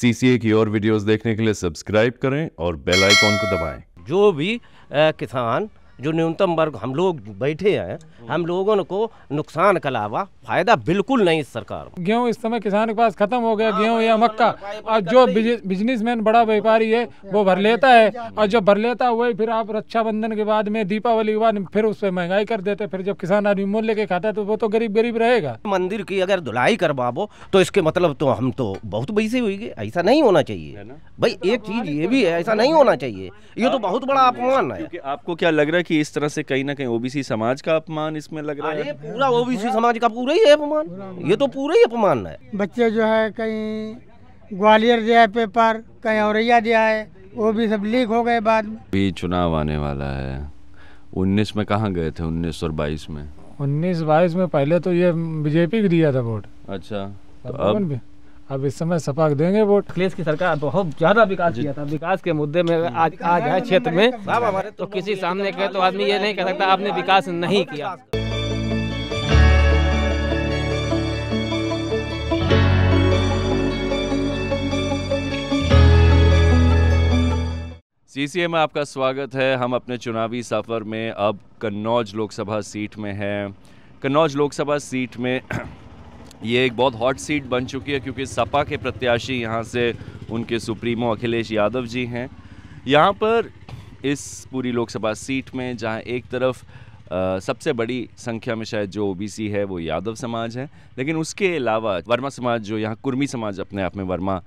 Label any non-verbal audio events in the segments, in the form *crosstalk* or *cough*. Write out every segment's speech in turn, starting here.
CCA की और videos देखने के लिए सब्सक्राइब करें और बेल आइकॉन को दबाएं। जो भी किसान जो न्यूनतम वर्ग हम लोग बैठे हैं हम लोगों को नुकसान के अलावा फायदा बिल्कुल नहीं सरकार गेहूँ इस समय किसान के पास खत्म हो गया हाँ, गेहूँ या मक्का और जो बिजनेसमैन बड़ा व्यापारी है वो भर लेता है और जब भर लेता है वही फिर आप रक्षाबंधन के बाद में दीपावली के बाद फिर उस पर महंगाई कर देते फिर जब किसान आदमी मूल्य के खाता है तो वो तो गरीब गरीब रहेगा मंदिर की अगर धुलाई करवाबो तो इसके मतलब तो हम तो बहुत बैसे हुई ऐसा नहीं होना चाहिए भाई एक चीज ये भी है ऐसा नहीं होना चाहिए ये तो बहुत बड़ा अपमान है आपको क्या लग रहा है है कि इस तरह से कहीं ना कहीं ओबीसी समाज का अपमान इसमें लग रहा है पूरा ओबीसी समाज का पूरा ही अपमान ये तो पूरा ही अपमान है बच्चे जो है कहीं ग्वालियर दिया है पेपर कहीं औरैया दिया है वो भी सब लीक हो गए बाद में भी चुनाव आने वाला है उन्नीस में कहाँ गए थे उन्नीस और बाईस में उन्नीस बाईस में पहले तो ये बीजेपी को दिया था वोट अच्छा तो अब अब इस समय सपाक देंगे वोट अखिलेश की सरकार बहुत ज्यादा विकास किया था विकास के मुद्दे में आज आज है क्षेत्र में तो, तो किसी सामने कहे तो आदमी ये नहीं कह सकता आपने विकास नहीं किया सीसीए में आपका स्वागत है हम अपने चुनावी सफ़र में अब कन्नौज लोकसभा सीट में हैं कन्नौज लोकसभा सीट में ये एक बहुत हॉट सीट बन चुकी है क्योंकि सपा के प्रत्याशी यहाँ से उनके सुप्रीमो अखिलेश यादव जी हैं यहाँ पर इस पूरी लोकसभा सीट में जहाँ एक तरफ Uh, सबसे बड़ी संख्या में शायद जो ओबीसी है वो यादव समाज है लेकिन उसके अलावा वर्मा समाज जो यहाँ कुर्मी समाज अपने आप में वर्मा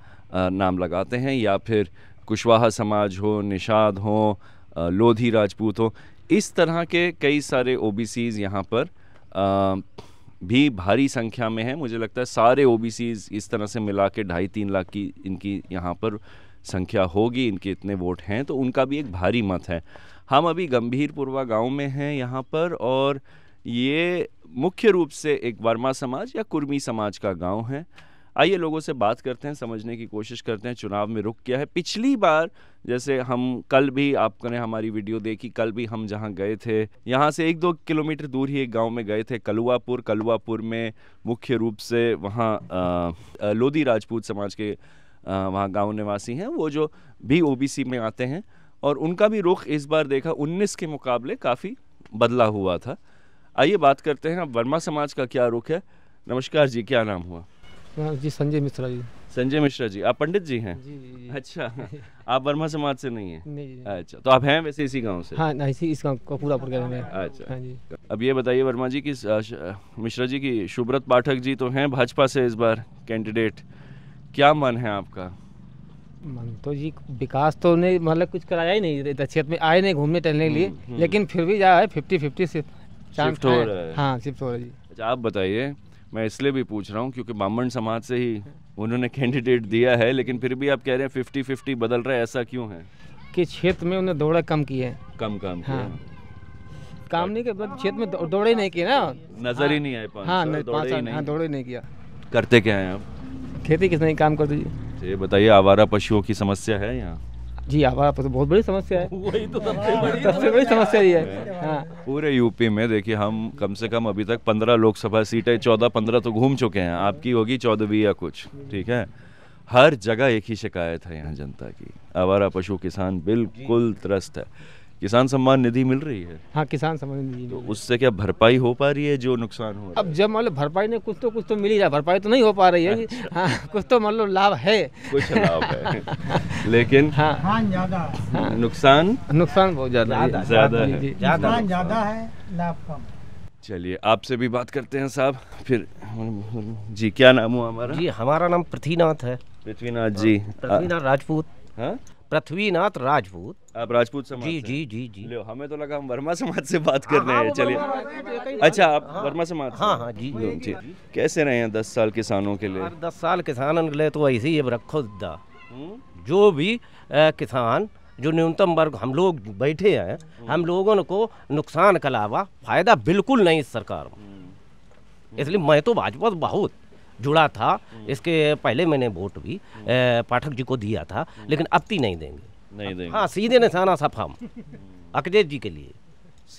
नाम लगाते हैं या फिर कुशवाहा समाज हो निषाद हो लोधी राजपूत हो इस तरह के कई सारे ओ बी यहाँ पर भी भारी संख्या में है मुझे लगता है सारे ओ इस तरह से मिला के ढाई तीन लाख की इनकी यहाँ पर संख्या होगी इनके इतने वोट हैं तो उनका भी एक भारी मत है हम अभी गंभीरपुरवा गांव में हैं यहाँ पर और ये मुख्य रूप से एक वर्मा समाज या कुर्मी समाज का गांव है आइए लोगों से बात करते हैं समझने की कोशिश करते हैं चुनाव में रुक क्या है पिछली बार जैसे हम कल भी आपने हमारी वीडियो देखी कल भी हम जहाँ गए थे यहाँ से एक दो किलोमीटर दूर ही एक गांव में गए थे कलुआपुर कलुआपुर में मुख्य रूप से वहाँ लोधी राजपूत समाज के वहाँ गाँव निवासी हैं वो जो भी ओ में आते हैं और उनका भी रुख इस बार देखा उन्नीस के मुकाबले काफ़ी बदला हुआ था आइए बात करते हैं अब वर्मा समाज का क्या रुख है नमस्कार जी क्या नाम हुआ हाँ, जी संजय मिश्रा जी संजय मिश्रा जी आप पंडित जी हैं जी, जी, जी। अच्छा आप वर्मा समाज से नहीं है नहीं अच्छा तो आप हैं वैसे इसी गांव से हाँ इसी इस गांव का पूरा प्रोग्राम है अच्छा हाँ जी अब ये बताइए वर्मा जी की मिश्रा जी की शुभ्रत पाठक जी तो हैं भाजपा से इस बार कैंडिडेट क्या मन है आपका मन तो जी विकास तो उन्हें मतलब कुछ कराया ही नहीं क्षेत्र में आए नहीं घूमने टहलने के लिए हम्म, हम्म। लेकिन फिर भी जा है फिफ्टी फिफ्टी से शिफ्ट हो रहा है हाँ शिफ्ट हो रहा है जी अच्छा आप बताइए मैं इसलिए भी पूछ रहा हूँ क्योंकि ब्राह्मण समाज से ही उन्होंने कैंडिडेट दिया है लेकिन फिर भी आप कह रहे हैं फिफ्टी फिफ्टी बदल रहा है ऐसा क्यों है कि क्षेत्र में उन्हें दौड़ा कम की है कम काम हाँ काम नहीं किया मतलब क्षेत्र में दौड़े नहीं किए ना नजर ही हाँ। नहीं आए हाँ दौड़े हाँ, दौड़े नहीं किया करते क्या है आप खेती किसने काम कर दीजिए तो बताइए आवारा पशुओं की समस्या है यहाँ जी आवारा तो बहुत बड़ी समस्या है वही तो सबसे हाँ, बड़ी सबसे बड़ी समस्या ये है हाँ पूरे यूपी में देखिए हम कम से कम अभी तक पंद्रह लोकसभा सीटें चौदह पंद्रह तो घूम चुके हैं आपकी होगी चौदहवीं या कुछ ठीक है हर जगह एक ही शिकायत है यहाँ जनता की आवारा पशु किसान बिल्कुल त्रस्त है किसान सम्मान निधि मिल रही है हाँ किसान सम्मान निधि तो उससे क्या भरपाई हो पा रही है जो नुकसान हो अब जब मतलब भरपाई ने कुछ तो कुछ तो मिल ही रहा भरपाई तो नहीं हो पा रही है अच्छा। *laughs* हाँ, कुछ तो मतलब लाभ है कुछ लाभ है *laughs* लेकिन हाँ, हाँ ज्यादा हाँ। नुकसान नुकसान बहुत ज्यादा ज्यादा है ज्यादा है लाभ कम चलिए आपसे भी बात करते हैं साहब फिर जी क्या नाम हुआ हमारा जी हमारा नाम पृथ्वीनाथ है पृथ्वीनाथ जी हाँ, पृथ्वीनाथ राजपूत हाँ पृथ्वीनाथ राजपूत आप राजपूत समाज जी जी जी जी जी हमें तो लगा हम वर्मा समाज से बात कर हाँ, रहे हाँ, हैं चलिए अच्छा आप हाँ, वर्मा समाज हाँ हाँ जी जी जी कैसे रहे हैं दस साल किसानों के लिए दस साल किसान के लिए तो ऐसे ही रखो दा हम्म? जो भी किसान जो न्यूनतम वर्ग हम लोग बैठे हैं हम्म। हम लोगों को नुकसान के अलावा फायदा बिल्कुल नहीं सरकार हम्म। इसलिए मैं तो भाजपा बहुत जुड़ा था हम्म। इसके पहले मैंने वोट भी हम्म। पाठक जी को दिया था हम्म। लेकिन अब ती नहीं देंगे नहीं देंगे हाँ सीधे निशाना सब हम अखिलेश जी के लिए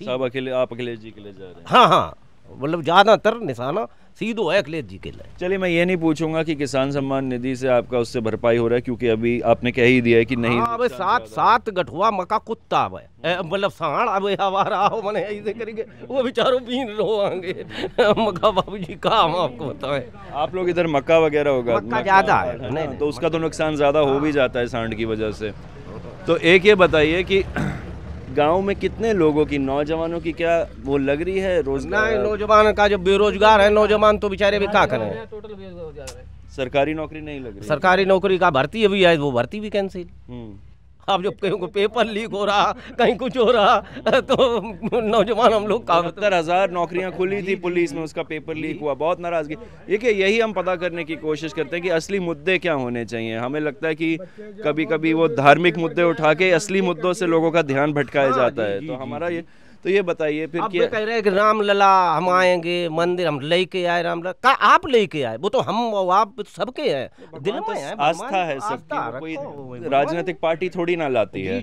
सब अकेले आप अखिलेश जी के लिए जा रहे हैं हाँ हाँ मतलब ज़्यादातर निशाना सीधो है अखिलेश जी के लिए चलिए मैं ये नहीं पूछूंगा कि किसान सम्मान निधि से आपका उससे भरपाई हो रहा है क्योंकि अभी आपने कह ही दिया है कि हाँ, नहीं अबे सात सात गठुआ मका कुत्ता मतलब साण अब आवारा हो मैंने ऐसे करेंगे वो बेचारो बीन रो आगे मका बाबू जी का हम आपको बताए आप लोग इधर मक्का वगैरह होगा मक्का ज़्यादा है हाँ, तो उसका तो नुकसान ज़्यादा हो भी हाँ। जाता है सांड की वजह से तो एक ये बताइए कि गांव में कितने लोगों की नौजवानों की क्या वो लग रही है रोजगार नौजवान का जो बेरोजगार है नौजवान तो बेचारे भी क्या करें सरकारी नौकरी नहीं लग रही सरकारी नौकरी का भर्ती अभी है वो भर्ती भी कैंसिल हम्म। अब जो कहीं पेपर लीक हो रहा कहीं कुछ हो रहा तो नौजवान हम लोग बहत्तर हज़ार नौकरियाँ खुली थी पुलिस में उसका पेपर लीक हुआ बहुत नाराज़गी देखिए यही हम पता करने की कोशिश करते हैं कि असली मुद्दे क्या होने चाहिए हमें लगता है कि कभी कभी वो धार्मिक मुद्दे उठा के असली मुद्दों से लोगों का ध्यान भटकाया जाता है तो हमारा ये तो ये बताइए फिर आप क्या कह रहे हैं कि राम लला हम आएंगे मंदिर हम लेके आए राम लला का आप लेके आए वो तो हम आप सबके हैं दिल तो में है आस्था है सबकी कोई राजनीतिक पार्टी थोड़ी ना लाती है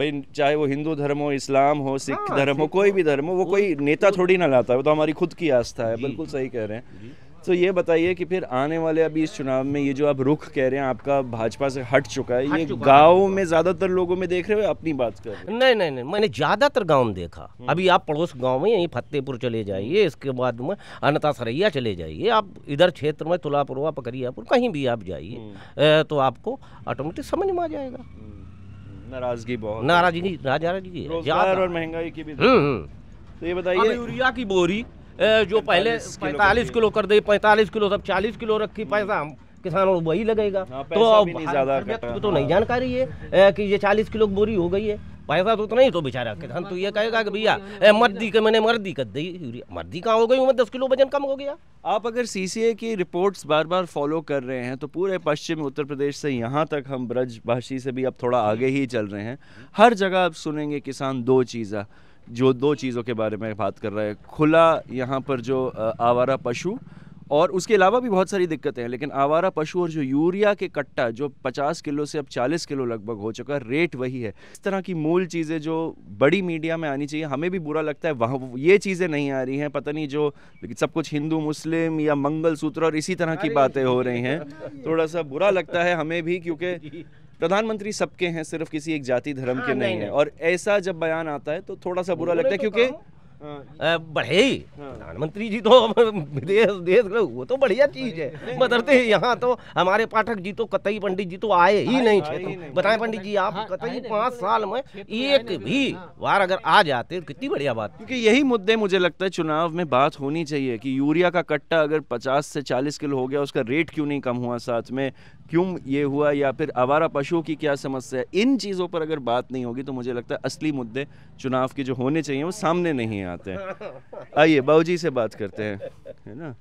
भाई चाहे वो हिंदू धर्म हो इस्लाम हो सिख हाँ, धर्म हो कोई भी धर्म हो वो कोई तो नेता थोड़ी ना लाता है वो तो हमारी खुद की आस्था है बिल्कुल सही कह रहे हैं तो ये बताइए कि फिर आने वाले अभी इस चुनाव में ये जो आप रुख कह रहे हैं आपका भाजपा से हट चुका है ये गांव में ज्यादातर लोगों में देख रहे हो अपनी बात कर रहे हैं नहीं नहीं नहीं मैंने ज्यादातर गांव में देखा हम्म। अभी आप पड़ोस गांव में यहीं फतेहपुर चले जाइए हम्म। इसके बाद में अनता सरैया चले जाइए आप इधर क्षेत्र में तुलापुरवा पकरियापुर कहीं भी आप जाइए हम्म। तो आपको ऑटोमेटिक समझ में आ जाएगा नाराजगी बहुत नाराजगी नाराजगी और महंगाई की भी तो ये बताइए यूरिया की बोरी जो पहले पैंतालीस किलो कर दी पैंतालीस किलो सब चालीस किलो रखी हम्म। पैसा किसानों को वही लगेगा हाँ, तो व्यक्ति तो नहीं हाँ। जानकारी है कि ये चालीस किलो बोरी हो गई है पैसा तो उतना ही तो बेचारा किसान तो ये कहेगा कि भैया मर्दी के मैंने मर्दी कर दी यूरिया मर्दी कहाँ हो गई मैं दस किलो वजन कम हो गया आप अगर सीसीए की रिपोर्ट्स बार बार फॉलो कर रहे हैं तो पूरे पश्चिम उत्तर प्रदेश से यहाँ तक हम ब्रजभाषी से भी अब थोड़ा आगे ही चल रहे हैं हम्म। हर जगह आप सुनेंगे किसान दो चीज़ें जो दो चीज़ों के बारे में बात कर रहा है खुला यहाँ पर जो आवारा पशु और उसके अलावा भी बहुत सारी दिक्कतें हैं लेकिन आवारा पशु और जो यूरिया के कट्टा जो 50 किलो से अब 40 किलो लगभग हो चुका है रेट वही है इस तरह की मूल चीज़ें जो बड़ी मीडिया में आनी चाहिए हमें भी बुरा लगता है वहाँ ये चीज़ें नहीं आ रही हैं पता नहीं जो लेकिन सब कुछ हिंदू मुस्लिम या मंगल सूत्र और इसी तरह की बातें हो रही हैं *laughs* थोड़ा सा बुरा लगता है हमें भी क्योंकि प्रधानमंत्री सबके हैं सिर्फ किसी एक जाति धर्म हाँ, के नहीं, नहीं है और ऐसा जब बयान आता है तो थोड़ा सा बुरा लगता है तो क्योंकि बढ़े प्रधानमंत्री जी तो विदेश देश वो तो बढ़िया चीज है बदलते यहाँ तो हमारे पाठक जी तो कतई पंडित जी तो आए ही नहीं थे तो। बताए पंडित जी आप हाँ, कतई पांच साल में एक भी हाँ। बार अगर आ जाते तो कितनी बढ़िया बात क्योंकि यही मुद्दे मुझे लगता है चुनाव में बात होनी चाहिए कि यूरिया का कट्टा अगर पचास से चालीस किलो हो गया उसका रेट क्यों नहीं कम हुआ साथ में क्यों ये हुआ या फिर आवारा पशुओं की क्या समस्या है इन चीज़ों पर अगर बात नहीं होगी तो मुझे लगता है असली मुद्दे चुनाव के जो होने चाहिए वो सामने नहीं है आते हैं आइए बाबूजी से बात करते हैं है ना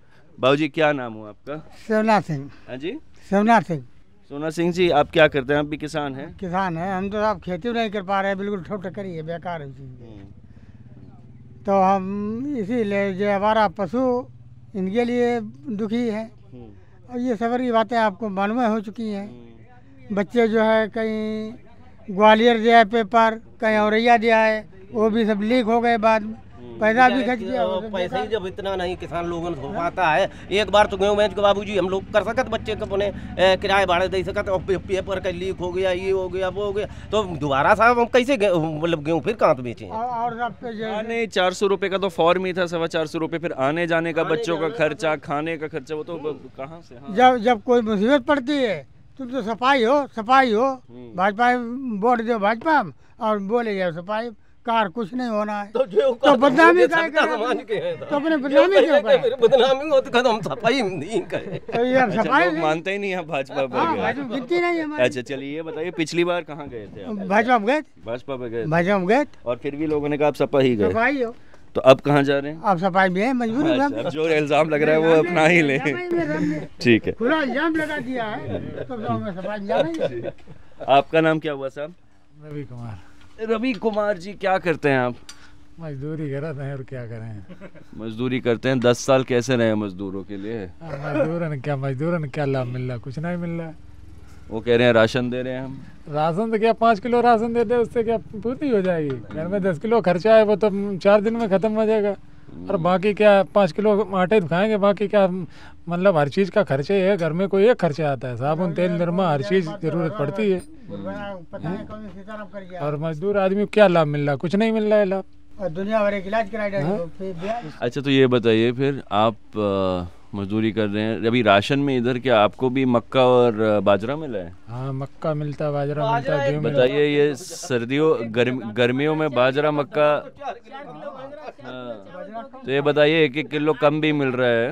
बाबूजी क्या नाम हो आपका शिवनाथ सिंह हाँ जी शिवनाथ सिंह सोना सिंह जी आप क्या करते हैं आप भी किसान हैं किसान हैं हम तो आप खेती नहीं कर पा रहे हैं बिल्कुल ठोट टकरी है बेकार है चीज़ हम्म। तो हम इसीलिए जो हमारा पशु इनके लिए दुखी है हम्म। और ये की बातें आपको मालूम हो चुकी हैं हम्म। बच्चे जो है कहीं ग्वालियर दिया है पेपर कहीं औरैया दिया है वो भी सब लीक हो गए बाद में पैसा भी खर्च किया पैसा ही जब इतना नहीं किसान लोगों हो पाता है एक बार तो गेहूँ मैच के बाबू जी हम लोग कर सकते बच्चे को अपने किराए भाड़े दे सकते और पेपर का लीक हो गया ये हो गया वो हो गया तो दोबारा साहब हम कैसे मतलब गेहूँ फिर कहाँ तो नहीं चार सौ रुपये का तो फॉर्म ही था सवा चार सौ रुपये फिर आने जाने का बच्चों का खर्चा खाने का खर्चा वो तो कहाँ से हाँ। जब जब कोई मुसीबत पड़ती है तुम तो सफाई हो सफाई हो हम्म। भाजपा वोट दो भाजपा और बोले जाओ सफाई कार कुछ नहीं होना है तो, तो, तो बदनामी तो।, तो अपने बदनामी क्यों बदनामी हो तो सफाई नहीं करे अच्छा, सफाई मानते ही नहीं है भाजपा हाँ, पर नहीं है अच्छा चलिए ये बताइए पिछली बार कहाँ गए थे भाजपा गए भाजपा में गए भाजपा गए और फिर भी लोगों ने कहा आप सपा ही गए सफाई हो तो अब कहाँ जा रहे हैं आप सफाई में मजबूरी हाँ, जो इल्जाम लग रहा है वो अपना ही ले ठीक है खुला इल्जाम लगा दिया है तो सफाई आपका नाम क्या हुआ साहब रवि कुमार रवि कुमार जी क्या करते हैं आप मजदूरी रहे हैं और क्या करें मजदूरी करते हैं दस साल कैसे रहे मजदूरों के लिए मजदूर क्या मजदूर क्या लाभ मिल रहा कुछ नहीं मिल रहा वो कह रहे हैं राशन दे रहे हैं हम राशन तो क्या पाँच किलो राशन दे दे उससे क्या पूर्ति हो जाएगी घर में दस किलो खर्चा है वो तो चार दिन में खत्म हो जाएगा और बाकी क्या पाँच किलो आटे खाएंगे बाकी क्या मतलब हर चीज़ का खर्चे है घर में कोई एक खर्चा आता है साबुन तेल निरमा हर चीज़ ज़रूरत पड़ती है हाँ। और मजदूर आदमी को क्या लाभ मिल रहा कुछ नहीं मिल रहा है लाभ दुनिया भर इलाज कराया हाँ। तो अच्छा तो ये बताइए फिर आप मजदूरी कर रहे हैं अभी राशन में इधर क्या आपको भी मक्का और बाजरा मिला है हाँ मक्का मिलता बाजरा मिलता गेहूँ बताइए ये सर्दियों गर्मियों में बाजरा मक्का हाँ। तो ये बताइए एक एक किलो कम भी मिल रहा है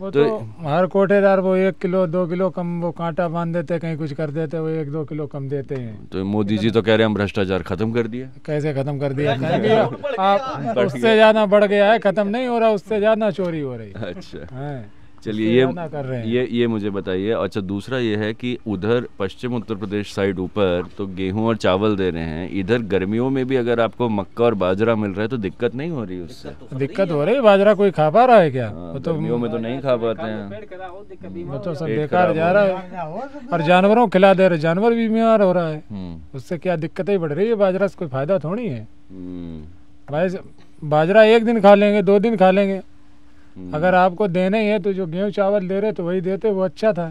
वो तो, तो हर कोटेदार वो एक किलो दो किलो कम वो कांटा बांध देते कहीं कुछ कर देते वो एक दो किलो कम देते हैं तो मोदी जी तो कह रहे हैं हम भ्रष्टाचार खत्म कर दिया कैसे खत्म कर दिया आप उससे ज्यादा बढ़ गया है खत्म नहीं हो रहा उससे ज्यादा चोरी हो रही है अच्छा हाँ। चलिए ये कर रहे हैं ये ये मुझे बताइए अच्छा दूसरा ये है कि उधर पश्चिम उत्तर प्रदेश साइड ऊपर तो गेहूं और चावल दे रहे हैं इधर गर्मियों में भी अगर आपको मक्का और बाजरा मिल रहा है तो दिक्कत नहीं हो रही उससे दिक्कत तो हो रही है बाजरा कोई खा पा रहा है क्या हाँ, तो गर्मियों में तो नहीं खा पाते हैं तो बेकार जा रहा है और जानवरों को खिला दे रहे जानवर भी बीमार हो रहा है हम्म। उससे क्या दिक्कतें बढ़ रही है बाजरा से कोई फायदा थोड़ी है हम्म। बाजरा एक दिन खा लेंगे दो दिन खा लेंगे हम्म। अगर आपको देने ही है तो जो गेहूँ चावल दे रहे तो वही देते वो अच्छा था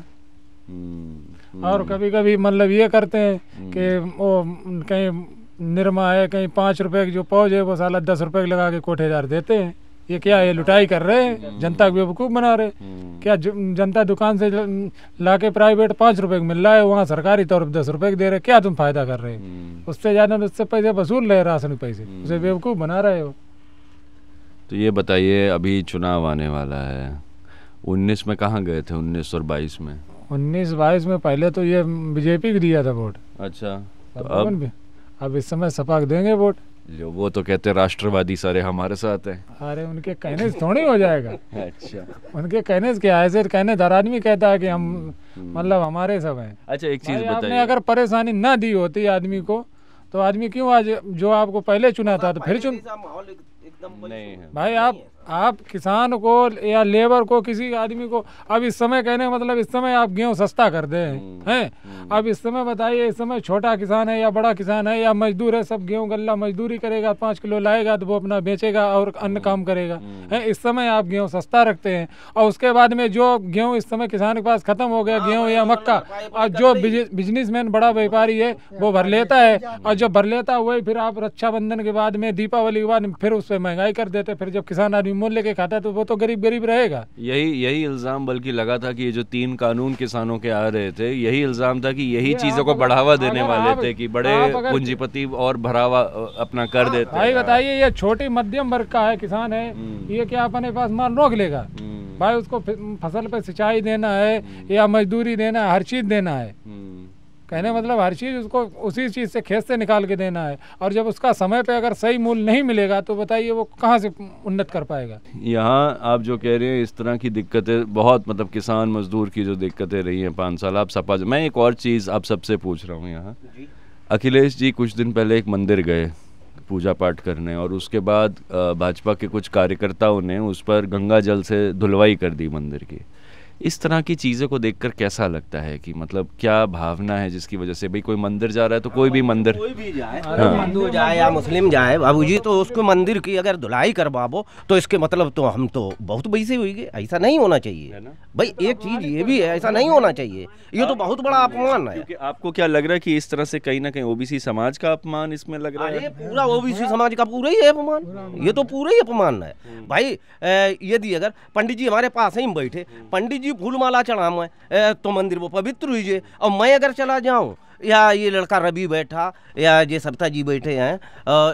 हम्म, और हम्म। कभी कभी मतलब ये करते हैं कि वो कहीं निरमा है कहीं पाँच रुपए की जो पौज है वो साला दस रुपए की लगा के कोठे हजार देते हैं ये क्या है लुटाई कर रहे हैं जनता को बेवकूफ़ बना रहे क्या जनता दुकान से ला के प्राइवेट पाँच रुपए का मिल रहा है वहाँ सरकारी तौर पर दस रुपए के दे रहे क्या तुम फायदा कर रहे हो उससे ज़्यादा तो उससे पैसे वसूल रहे राशन पैसे उसे बेवकूफ़ बना रहे हो तो ये बताइए अभी चुनाव आने वाला है 19 में कहाँ गए थे 19 और 22 में 19 बाईस में पहले तो ये बीजेपी को दिया था वोट अच्छा तो अब भी अब इस समय सपा को देंगे वोट जो वो तो कहते राष्ट्रवादी सारे हमारे साथ हैं अरे उनके कहने से थोड़ी हो जाएगा *laughs* अच्छा उनके कहने से क्या ऐसे कहने दर आदमी कहता है कि हम हम्म, हम्म। मतलब हमारे सब हैं अच्छा एक चीज बताइए अगर परेशानी ना दी होती आदमी को तो आदमी क्यों आज जो आपको पहले चुना था तो फिर चुन नहीं है भाई आप आप किसान को या लेबर को किसी आदमी को अब इस समय कहने का मतलब इस समय आप गेहूँ सस्ता कर दे हम्म, हैं हम्म। अब इस समय बताइए इस समय छोटा किसान है या बड़ा किसान है या मजदूर है सब गेहूँ गल्ला मजदूरी करेगा पाँच किलो लाएगा तो वो अपना बेचेगा और अन्य हम्म, काम करेगा है इस समय आप गेहूँ सस्ता रखते हैं और उसके बाद में जो गेहूँ इस समय किसान के पास खत्म हो गया हाँ, गेहूँ या मक्का और जो बिजनेस बड़ा व्यापारी है वो भर लेता है और जब भर लेता है वही फिर आप रक्षाबंधन के बाद में दीपावली के बाद फिर उस पर महंगाई कर देते फिर जब किसान आदमी मोहल्ले के खाता तो वो तो गरीब गरीब रहेगा यही यही इल्ज़ाम बल्कि लगा था कि ये जो तीन कानून किसानों के आ रहे थे यही इल्ज़ाम था कि यही चीज़ों को बढ़ावा देने वाले थे कि बड़े पूंजीपति और भरावा अपना कर देते भाई बताइए ये छोटी मध्यम वर्ग का है किसान है हम्म। ये क्या अपने पास माल रोक लेगा हम्म। भाई उसको फसल पे सिंचाई देना है हम्म। या मजदूरी देना है हर चीज़ देना है कहने मतलब हर चीज़ उसको उसी चीज़ से खेत से निकाल के देना है और जब उसका समय पे अगर सही मूल्य नहीं मिलेगा तो बताइए वो कहाँ से उन्नत कर पाएगा यहाँ आप जो कह रहे हैं इस तरह की दिक्कतें बहुत मतलब किसान मजदूर की जो दिक्कतें रही हैं पाँच साल आप सपा मैं एक और चीज़ आप सबसे पूछ रहा हूँ यहाँ अखिलेश जी कुछ दिन पहले एक मंदिर गए पूजा पाठ करने और उसके बाद भाजपा के कुछ कार्यकर्ताओं ने उस पर गंगा जल से धुलवाई कर दी मंदिर की इस तरह की चीज़ों को देखकर कैसा लगता है कि मतलब क्या भावना है जिसकी वजह से भाई कोई मंदिर जा रहा है तो कोई भी मंदिर कोई भी जाए हाँ। हिंदू जाए या मुस्लिम जाए जी तो उसको मंदिर की अगर धुलाई करवाबो तो इसके मतलब तो हम तो बहुत बैसे हुई गए ऐसा नहीं होना चाहिए भाई एक चीज़ ये भी है ऐसा नहीं होना चाहिए ये तो बहुत बड़ा अपमान है आपको क्या लग रहा है कि इस तरह से कहीं ना कहीं ओबीसी समाज का अपमान इसमें लग रहा है पूरा ओबीसी समाज का पूरा ही अपमान ये तो पूरा ही अपमान है भाई यदि अगर पंडित जी हमारे पास ही बैठे पंडित जी फूल माला मैं तो मंदिर वो पवित्र हुई और मैं अगर चला जाऊँ या ये लड़का रवि बैठा या जे सरता जी बैठे हैं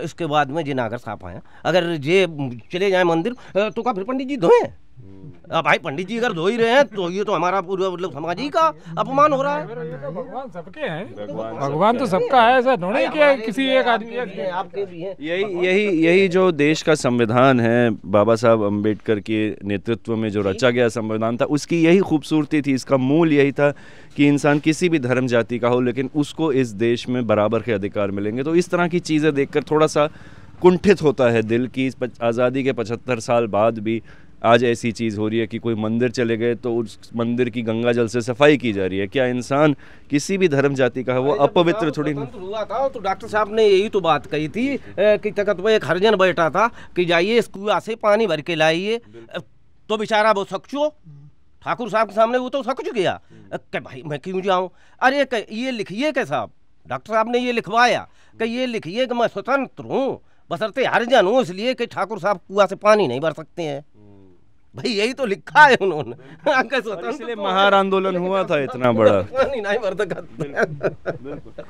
इसके बाद में जे नागर साहब आए अगर जे चले जाए मंदिर तो का फिर पंडित जी धोएं अब हाँ भाई पंडित जी अगर धो ही रहे हैं तो ये तो हमारा पूरा मतलब समाज ही का अपमान हो रहा है तो भगवान सबके हैं भगवान तो सबका है ऐसा थोड़ा कि किसी एक आदमी आपके भी है यही यही यही जो देश का संविधान है बाबा साहब अम्बेडकर के नेतृत्व में जो रचा गया संविधान था उसकी यही खूबसूरती थी इसका मूल यही था कि इंसान किसी भी धर्म जाति का हो लेकिन उसको इस देश में बराबर के अधिकार मिलेंगे तो इस तरह की चीज़ें देखकर थोड़ा सा कुंठित होता है दिल की आज़ादी के पचहत्तर साल बाद भी आज ऐसी चीज़ हो रही है कि कोई मंदिर चले गए तो उस मंदिर की गंगा जल से सफाई की जा रही है क्या इंसान किसी भी धर्म जाति का है वो अपवित्र थोड़ी नहीं तो हुआ था तो डॉक्टर साहब ने यही तो बात कही थी कि तकत में एक हरजन बैठा था कि जाइए इस कुआ से पानी भर के लाइए तो बेचारा वो सक्चो ठाकुर साहब के सामने वो तो सक गया भाई मैं क्यों जाऊँ अरे ये लिखिए क्या साहब डॉक्टर साहब ने ये लिखवाया कि ये लिखिए कि मैं स्वतंत्र हूँ बसरते हर जन हूँ इसलिए कि ठाकुर साहब कुआ से पानी नहीं भर सकते हैं हम्म। भाई यही तो लिखा है उन्होंने इसलिए तो महार आंदोलन हुआ था तो इतना बड़ा *laughs*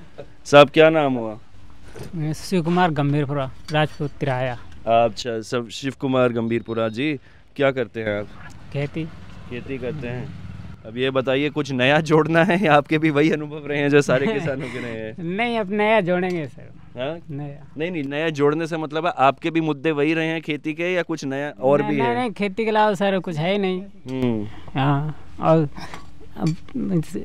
साहब क्या नाम हुआ शिव कुमार गंभीरपुरा राजपूत किराया अच्छा सब शिव कुमार गंभीरपुरा जी क्या करते हैं आप खेती खेती करते हैं अब ये बताइए कुछ नया जोड़ना है आपके भी वही अनुभव रहे हैं जो सारे *laughs* किसानों के रहे हैं नहीं अब नया जोड़ेंगे सर हाँ? नया नहीं नहीं नया जोड़ने से मतलब है आपके भी मुद्दे वही रहे हैं खेती के या कुछ नया और भी है नहीं खेती के अलावा सर कुछ है ही नहीं हम्म। हाँ, और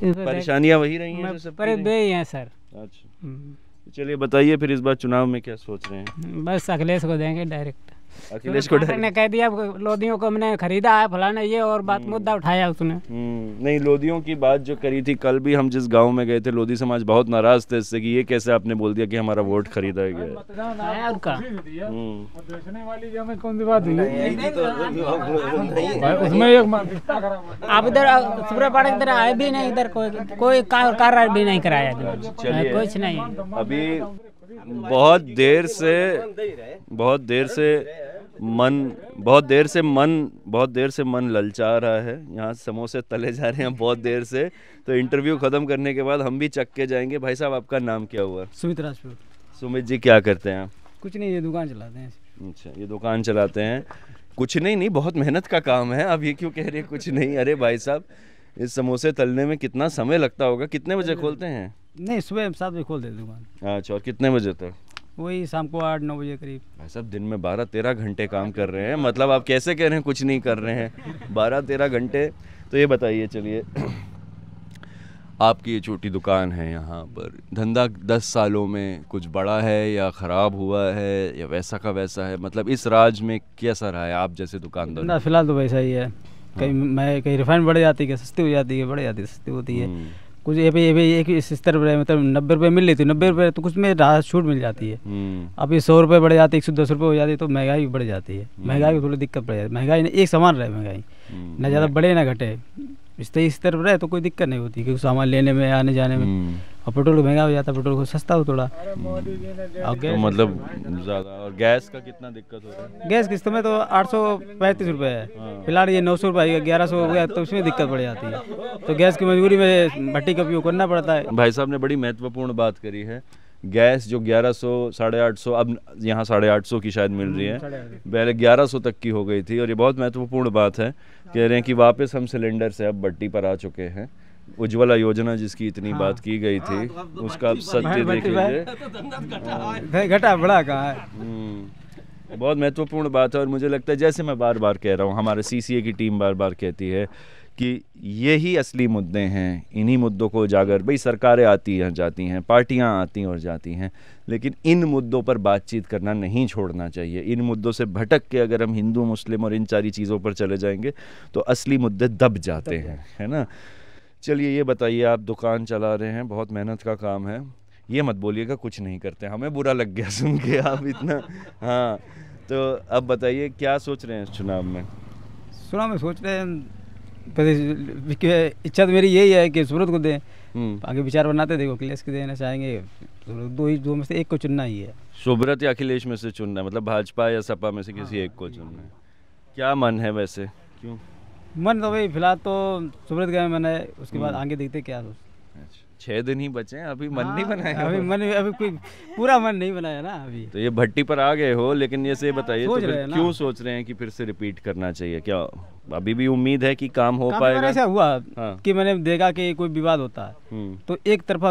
परेशानियाँ वही रही हैं पर हैं सर अच्छा हम्म। चलिए बताइए फिर इस बार चुनाव में क्या सोच रहे हैं बस अखिलेश को देंगे डायरेक्ट अखिलेश को ने कह दिया लोधियों को हमने खरीदा है फलाना ये और बात हम्म। मुद्दा उठाया उसने हम्म, नहीं लोधियों की बात जो करी थी कल भी हम जिस गांव में गए थे लोधी समाज बहुत नाराज थे इससे कि ये कैसे आपने बोल दिया कि हमारा वोट खरीदा गया उसमें आप इधर सूर्यपाड़ा की इधर आए भी नहीं इधर कोई कोई कार्रवाई भी नहीं कराया अच्छा, कुछ नहीं अभी बहुत देर से बहुत देर से मन बहुत देर से मन बहुत देर से मन ललचा रहा है यहाँ समोसे तले जा रहे हैं बहुत देर से तो इंटरव्यू ख़त्म करने के बाद हम भी चक के जाएंगे भाई साहब आपका नाम क्या हुआ सुमित राजपूत सुमित जी क्या करते हैं आप कुछ नहीं ये दुकान चलाते हैं अच्छा ये दुकान चलाते हैं कुछ नहीं नहीं बहुत मेहनत का काम है अब ये क्यों कह रहे हैं कुछ नहीं अरे भाई साहब इस समोसे तलने में कितना समय लगता होगा कितने बजे खोलते हैं नहीं सुबह सात बजे खोल देते दुकान अच्छा और कितने बजे तक वही शाम को आठ नौ बजे करीब भाई साहब दिन में बारह तेरह घंटे काम कर रहे हैं मतलब आप कैसे कह रहे हैं कुछ नहीं कर रहे हैं बारह तेरह घंटे तो ये बताइए चलिए आपकी ये छोटी दुकान है यहाँ पर धंधा दस सालों में कुछ बड़ा है या ख़राब हुआ है या वैसा का वैसा है मतलब इस राज में कैसा रहा है आप जैसे दुकानदार फिलहाल तो वैसा ही है कहीं हाँ। मैं कहीं रिफाइन बढ़ जाती है सस्ती हो जाती है बढ़ जाती है सस्ती होती है हम्म। कुछ ये भी एक सत्तर रुपये मतलब नब्बे रुपये मिल लेती है नब्बे रुपये तो कुछ में राहत छूट मिल जाती है हम्म। अब ये सौ रुपये बढ़ जाती है एक सौ दस रुपये हो जाती है तो महंगाई भी बढ़ जाती है हम्म। महंगाई को थोड़ी दिक्कत पड़ जाती है महंगाई एक समान रहे महंगाई ना ज़्यादा बढ़े ना घटे इस तरह इस तरफ रहे तो कोई दिक्कत नहीं होती क्योंकि सामान लेने में आने जाने में और पेट्रोल महंगा हो जाता है पेट्रोल को सस्ता हो थोड़ा हम्म। और गैस तो मतलब ज़्यादा और गैस का कितना दिक्कत हो रहा है गैस किस्त में तो आठ सौ पैंतीस रुपये है हाँ। फिलहाल ये नौ सौ रुपये आएगा ग्यारह सौ हो गया तो उसमें दिक्कत पड़ जाती है तो गैस की मजबूरी में भट्टी का उपयोग करना पड़ता है भाई साहब ने बड़ी महत्वपूर्ण बात करी है गैस जो 1100 सौ साढ़े आठ सौ अब यहाँ साढ़े आठ सौ की शायद मिल रही है हम्म, पहले 1100 तक की हो गई थी और ये बहुत महत्वपूर्ण बात है कह रहे हैं कि वापस हम सिलेंडर से अब भट्टी पर आ चुके हैं उज्ज्वला योजना जिसकी इतनी हाँ। बात की गई हाँ, थी हाँ, तो उसका आप सत्य देख लीजिए तो तो घटा बड़ा कहा है हम्म, बहुत महत्वपूर्ण बात है और मुझे लगता है जैसे मैं बार बार कह रहा हूँ हमारे सी की टीम बार बार कहती है कि यही असली मुद्दे हैं इन्हीं मुद्दों को उजागर भाई सरकारें आती हैं जाती हैं पार्टियां आती और जाती हैं लेकिन इन मुद्दों पर बातचीत करना नहीं छोड़ना चाहिए इन मुद्दों से भटक के अगर हम हिंदू मुस्लिम और इन सारी चीज़ों पर चले जाएंगे तो असली मुद्दे दब जाते हैं है ना चलिए ये बताइए आप दुकान चला रहे हैं बहुत मेहनत का काम है ये मत बोलिएगा कुछ नहीं करते हमें बुरा लग गया सुन के आप इतना हाँ तो अब बताइए क्या सोच रहे हैं चुनाव में चुनाव में सोच रहे हैं इच्छा तो मेरी यही है कि सूरत को दें हम्म। आगे विचार बनाते देखो अखिलेश को देना चाहेंगे तो दो ही दो में से एक को चुनना ही है सुब्रत या अखिलेश में से चुनना है मतलब भाजपा या सपा में से किसी एक को चुनना है क्या मन है वैसे क्यों मन तो भाई फिलहाल तो सुब्रत गए मैंने उसके बाद हम्म। आगे देखते क्या सोच अच्छा, छह दिन ही बचे हैं अभी मन हाँ, नहीं बनाया अभी मन अभी कोई पूरा मन नहीं बनाया ना अभी तो ये भट्टी पर आ गए हो लेकिन ये से हाँ, बताइए तो क्यों सोच रहे हैं कि फिर से रिपीट करना चाहिए क्या अभी भी उम्मीद है कि काम हो काम तो पाएगा ऐसा हुआ हाँ। कि मैंने देखा कि कोई विवाद होता है हम्म। तो एक तरफा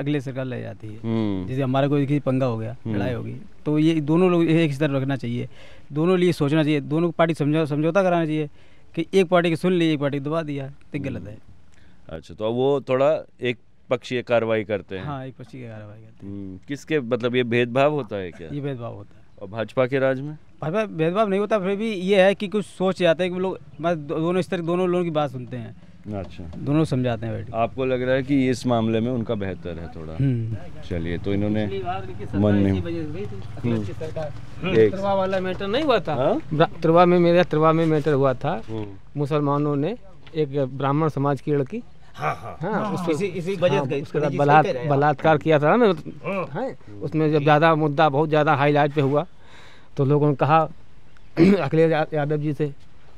अगले सरकार ले जाती है हम्म। जैसे हमारे कोई पंगा हो गया लड़ाई होगी तो ये दोनों लोग एक तरफ रखना चाहिए दोनों लिए सोचना चाहिए दोनों पार्टी समझौता कराना चाहिए कि एक पार्टी की सुन ली एक पार्टी दबा दिया तो गलत हम्म। है अच्छा तो वो थोड़ा एक पक्षीय कार्रवाई करते हैं हाँ एक पक्षीय कार्रवाई करते हैं हम्म, किसके मतलब ये भेदभाव होता है क्या ये भेदभाव होता है और भाजपा के राज में भाजपा भेदभाव नहीं होता फिर भी ये है कि कुछ सोच जाता है कि लोग दोनों स्तर दोनों लोगों की बात सुनते हैं अच्छा दोनों समझाते हैं बेटी आपको लग रहा है कि इस मामले में उनका बेहतर है थोड़ा हम्म। चलिए तो इन्होंने मन नहीं हम्म। वाला मैटर नहीं हुआ था हाँ? त्रवा में मेरा त्रवा में मैटर हुआ था हम्म। मुसलमानों ने एक ब्राह्मण समाज की लड़की हाँ, हाँ। बलात्कार किया था ना उसमें जब ज़्यादा मुद्दा बहुत ज़्यादा हाईलाइट पे हुआ तो लोगों ने कहा *clears throat* अखिलेश यादव जी से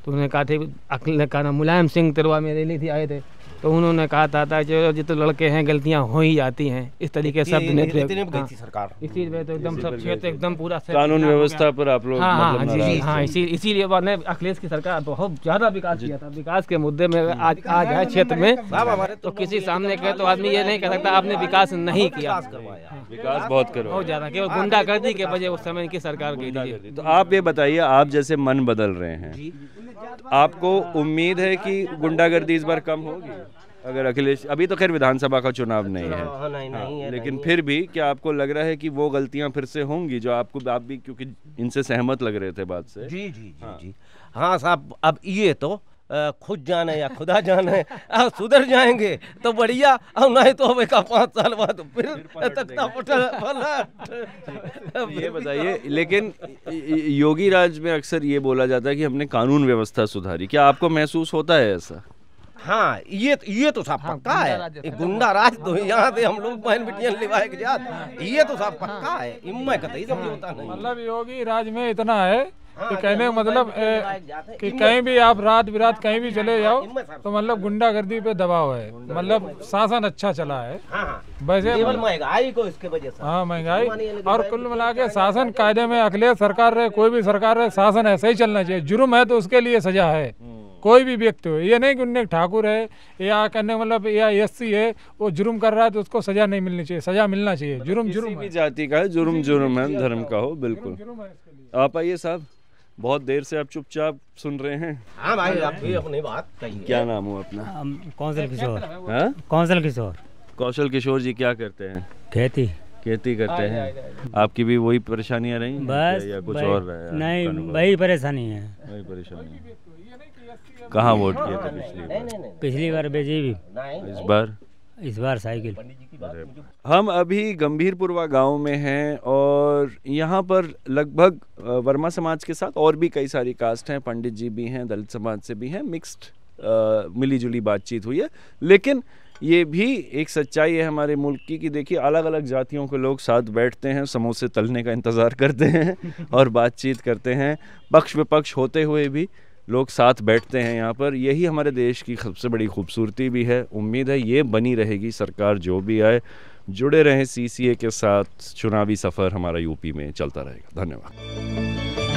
तो उन्होंने कहा थे अखिल कहा नाम मुलायम सिंह तिरवा में रैली थी आए थे तो उन्होंने कहा था, था जो जितने लड़के हैं गलतियां हो ही जाती हैं इस तरीके से हाँ। सरकार इसी तो एकदम सब क्षेत्र एकदम पूरा कानून व्यवस्था पर आप लोग हाँ, मतलब हाँ जी हाँ इसी इसीलिए मैंने अखिलेश की सरकार बहुत ज़्यादा विकास किया था विकास के मुद्दे में आज आज क्षेत्र में तो, तो किसी सामने के तो आदमी ये नहीं कह सकता आपने विकास नहीं किया हाँ। विकास बहुत करो बहुत ज़्यादा केवल गुंडागर्दी के वजह उस समय की सरकार की तो आप ये बताइए आप जैसे मन बदल रहे हैं आपको उम्मीद है कि गुंडागर्दी इस बार कम होगी अगर अखिलेश अभी तो खैर विधानसभा का चुनाव नहीं है हाँ, नहीं, नहीं, हाँ, नहीं है लेकिन नहीं। फिर भी क्या आपको लग रहा है कि वो गलतियां फिर से होंगी जो आपको आप भी क्योंकि इनसे सहमत लग रहे थे बात से जी जी हाँ। जी जी हाँ साहब अब ये तो खुद जाने या खुदा जाने और सुधर जाएंगे तो बढ़िया और नहीं तो अब एक पाँच साल बाद फिर तख्ता तो ये बताइए लेकिन योगी राज में अक्सर ये बोला जाता है कि हमने कानून व्यवस्था सुधारी क्या आपको महसूस होता है ऐसा हाँ ये ये तो हाँ, पक्का है गुंडा राज तो यहाँ से हम लोग बहन बिटियन लिवाए के जात ये तो साफ हाँ। पक्का है इम्मा कतई समझौता नहीं मतलब योगी राज में इतना है तो कहने का मतलब हाँ, कि कहीं भी आप रात बिरात हाँ, कहीं भी चले हाँ, जाओ तो मतलब गुंडागर्दी पे दबाव है मतलब शासन अच्छा चला है वैसे महंगाई को इसके वजह से हाँ महंगाई और कुल मिला के शासन कायदे में अखिलेश सरकार रहे कोई भी सरकार रहे शासन ऐसे ही चलना चाहिए जुर्म है तो उसके लिए सजा है हम्म। कोई भी व्यक्ति हो ये नहीं कि उन्हें ठाकुर है या कहने मतलब या एस है वो जुर्म कर रहा है तो उसको सजा नहीं मिलनी चाहिए सजा मिलना चाहिए मतलब जुर्म जुर्म जाति का है जुर्म जुर्म है धर्म का हो बिल्कुल आप आइए साहब बहुत देर से आप चुपचाप सुन रहे हैं हाँ भाई आपकी अपनी बात कही क्या नाम हो अपना कौशल किशोर हाँ? कौशल किशोर कौशल किशोर जी क्या करते हैं खेती खेती करते हैं आपकी भी वही परेशानियां रही बस या कुछ और नहीं वही परेशानी है वही परेशानी कहाँ वोट किया था पिछली बार पिछली बार भी इस बार इस बार साइकिल हम अभी गंभीरपुरवा गांव में हैं और यहाँ पर लगभग वर्मा समाज के साथ और भी कई सारी कास्ट हैं पंडित जी भी हैं दलित समाज से भी हैं मिक्स्ड मिली जुली बातचीत हुई है लेकिन ये भी एक सच्चाई है हमारे मुल्क की कि देखिए अलग अलग जातियों के लोग साथ बैठते हैं समोसे तलने का इंतज़ार करते हैं *laughs* और बातचीत करते हैं पक्ष विपक्ष होते हुए भी लोग साथ बैठते हैं यहाँ पर यही हमारे देश की सबसे बड़ी खूबसूरती भी है उम्मीद है ये बनी रहेगी सरकार जो भी आए जुड़े रहें सीसीए के साथ चुनावी सफ़र हमारा यूपी में चलता रहेगा धन्यवाद